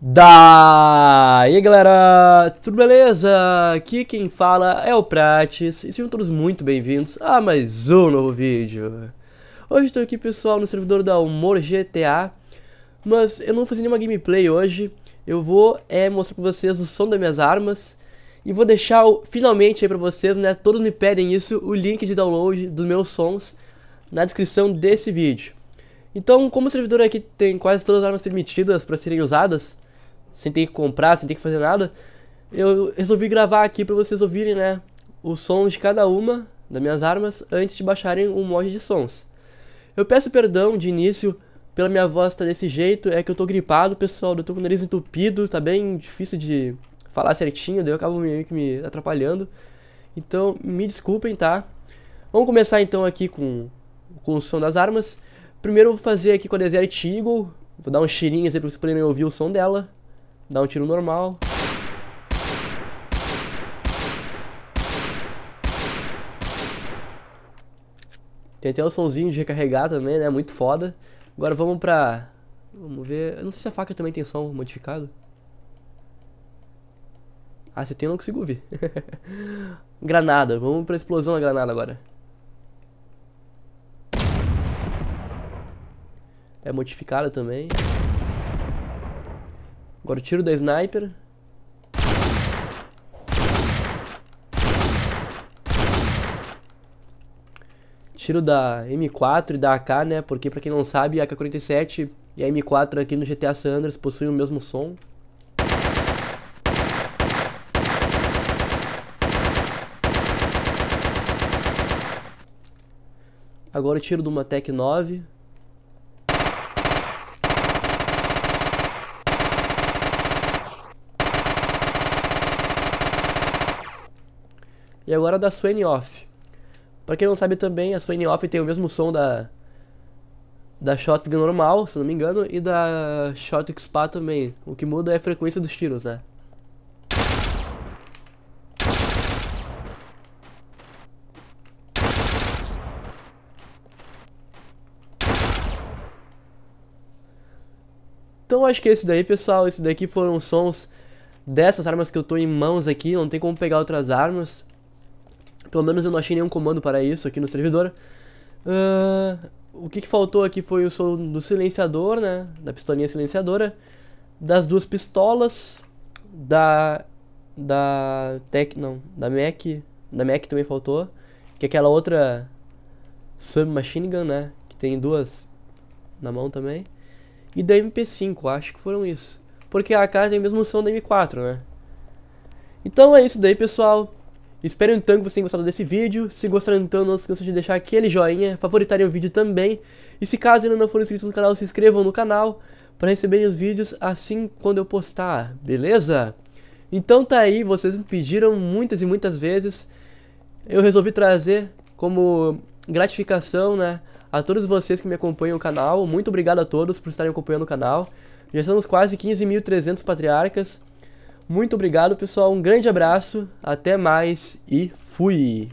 Daí galera, tudo beleza? Aqui quem fala é o Prates e sejam todos muito bem-vindos a mais um novo vídeo. Hoje estou aqui pessoal no servidor da Humor GTA, mas eu não vou fazer nenhuma gameplay hoje, eu vou é, mostrar pra vocês o som das minhas armas e vou deixar o, finalmente aí pra vocês, né, todos me pedem isso, o link de download dos meus sons na descrição desse vídeo. Então, como o servidor aqui tem quase todas as armas permitidas para serem usadas, sem ter que comprar, sem ter que fazer nada, eu resolvi gravar aqui para vocês ouvirem, né, o som de cada uma das minhas armas antes de baixarem o um mod de sons. Eu peço perdão de início pela minha voz tá desse jeito, é que eu tô gripado, pessoal, eu tô com o nariz entupido, tá bem difícil de falar certinho, daí eu acabo meio que me atrapalhando. Então, me desculpem, tá? Vamos começar então aqui com, com o som das armas. Primeiro eu vou fazer aqui com a Desert Eagle, vou dar uns tirinhos aí pra vocês poderem ouvir o som dela. Dá um tiro normal. Tem até o somzinho de recarregar também, né? Muito foda. Agora vamos pra... Vamos ver... Eu não sei se a faca também tem som modificado. Ah, se tem eu não consigo ouvir. granada. Vamos pra explosão da granada agora. É modificada também. Agora o tiro da sniper. Tiro da M4 e da AK, né? Porque pra quem não sabe, a AK-47 e a M4 aqui no GTA San Andreas possuem o mesmo som. Agora o tiro de uma 9. E agora da Swan Off. Pra quem não sabe também, a Swan Off tem o mesmo som da da shotgun normal, se não me engano, e da shot XPA também. O que muda é a frequência dos tiros, né? Então acho que é esse daí, pessoal. Esse daqui foram os sons dessas armas que eu tô em mãos aqui. Não tem como pegar outras armas. Pelo menos eu não achei nenhum comando para isso aqui no servidor. Uh, o que, que, faltou aqui foi o som do silenciador, né? Da pistolinha silenciadora. Das duas pistolas. Da... Da... tec Não. Da Mac. Da Mac também faltou. Que é aquela outra... Submachine Gun, né? Que tem duas na mão também. E da MP5, acho que foram isso. Porque a AK tem a mesma som da M4, né? Então é isso daí, pessoal. Espero então que vocês tenham gostado desse vídeo. Se gostaram então, não se esqueçam de deixar aquele joinha, favoritarem o vídeo também. E se caso ainda não forem inscritos no canal, se inscrevam no canal para receberem os vídeos assim quando eu postar, beleza? Então tá aí, vocês me pediram muitas e muitas vezes. Eu resolvi trazer como gratificação, né, a todos vocês que me acompanham o canal. Muito obrigado a todos por estarem acompanhando o canal. Já estamos quase 15.300 patriarcas. Muito obrigado, pessoal. Um grande abraço, até mais e fui!